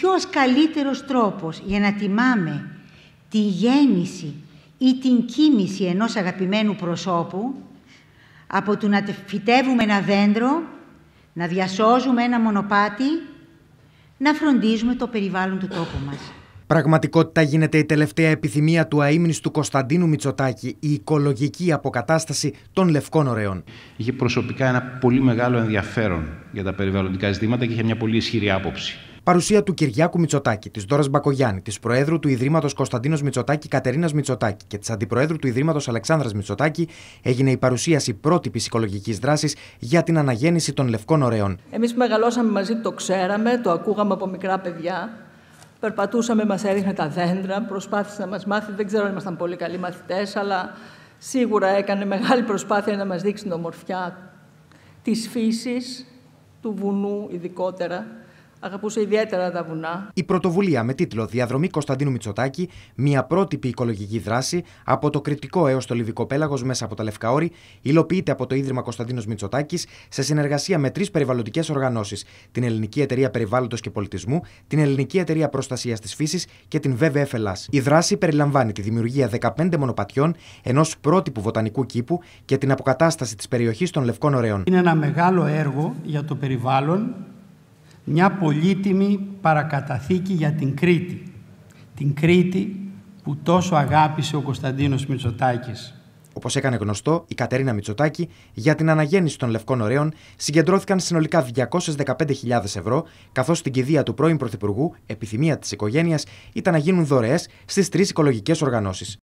ποιος καλύτερος τρόπος για να τιμάμε τη γέννηση ή την κίνηση ενός αγαπημένου προσώπου από το να φυτεύουμε ένα δέντρο, να διασώζουμε ένα μονοπάτι, να φροντίζουμε το περιβάλλον του τόπου μας. Πραγματικότητα γίνεται η τελευταία επιθυμία του αείμνης του Κωνσταντίνου Μητσοτάκη, η οικολογική αποκατάσταση των λευκών ωραίων. Είχε προσωπικά ένα πολύ μεγάλο ενδιαφέρον για τα περιβαλλοντικά ζητήματα και είχε μια πολύ ισχυρή άποψη. Παρουσία του Κυριάκου Μητσοτάκη, της Δόρα Μπακογιάννη, της Προέδρου του Ιδρύματος Κωνσταντίνος Μητσοτάκη Κατερίνας Μητσοτάκη και της Αντιπροέδρου του Ιδρύματος Αλεξάνδρας Μητσοτάκη έγινε η παρουσίαση πρώτη ψυχολογικής δράσης για την αναγέννηση των λευκών ωραίων. Εμείς που μεγαλώσαμε μαζί το ξέραμε, το ακούγαμε από μικρά παιδιά. Περπατούσαμε, μας έδειχνε τα δέντρα, προσπάθησε να μας μάθει. Δεν ξέρω αν ήμασταν πολύ καλοί μαθητές, αλλά σίγουρα έκανε μεγάλη προσπάθεια να μας δείξει την ομορφιά της φύσης, του βουνού ειδικότερα αγαπούσε ιδιαίτερα τα βουνά. Η πρωτοβουλία με τίτλο Διαδρομή Κωνσταντίνου Μητσοτάκη, μια πρότυπη οικολογική δράση από το κριτικό έως το λιβικό πέλαγος μέσα από τα Λευκά Όρη, υλοποιείται από το Ίδρυμα Κωνσταντίνος Μητσοτάκης σε συνεργασία με τρεις περιβαλλοντικές οργανώσεις: την Ελληνική Εταιρεία Περιβάλλοντος και Πολιτισμού, την Ελληνική Εταιρεία Προστασίας της Φύσης και την ΒΒΕΦ Ελλάς. Η δράση περιλαμβάνει τη δημιουργία 15 μονοπατιών, ενός πρότυπου βοτανικού κήπου και την αποκατάσταση της περιοχής των Λευκών Ωραίων. Είναι ένα μεγάλο έργο για το περιβάλλον μια πολύτιμη παρακαταθήκη για την Κρήτη. Την Κρήτη που τόσο αγάπησε ο Κωνσταντίνος Μητσοτάκης. Όπως έκανε γνωστό, η Κατερίνα Μητσοτάκη για την αναγέννηση των Λευκών Ωραίων συγκεντρώθηκαν συνολικά 215.000 ευρώ, καθώς στην κηδεία του πρώην Πρωθυπουργού, επιθυμία της οικογένειας, ήταν να γίνουν δωρεές στις τρεις οικολογικές οργανώσεις.